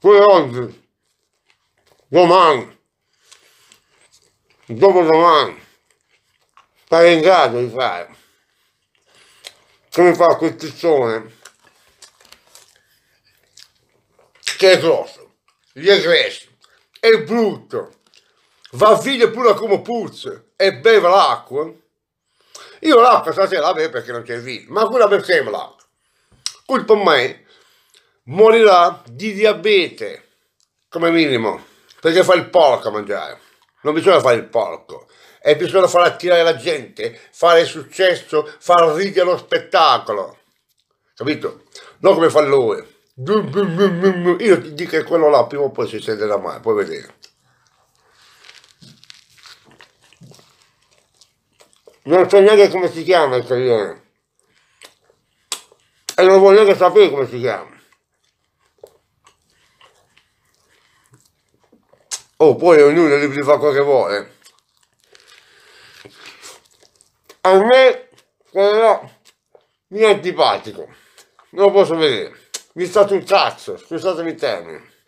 poi oggi, domani, dopo domani, stai in grado di fare come fa questo tizzone che è grosso, gli egressi, è brutto, va via pure come puzza e beve l'acqua. Io l'acqua stasera la bevo perché non c'è vino, ma quella sempre l'acqua? Colpa a me morirà di diabete, come minimo, perché fa il porco a mangiare. Non bisogna fare il porco, e bisogna far attirare la gente, fare successo, far ridere lo spettacolo. Capito? Non come fa lui. Io ti dico che quello là prima o poi si sente da mai, puoi vedere. Non so neanche come si chiama il italiano. E non voglio neanche sapere come si chiama. Oh, poi ognuno li fa quello che vuole. A me quello mi è antipatico. Non lo posso vedere. Mi sta sul cazzo, scusatemi il termine.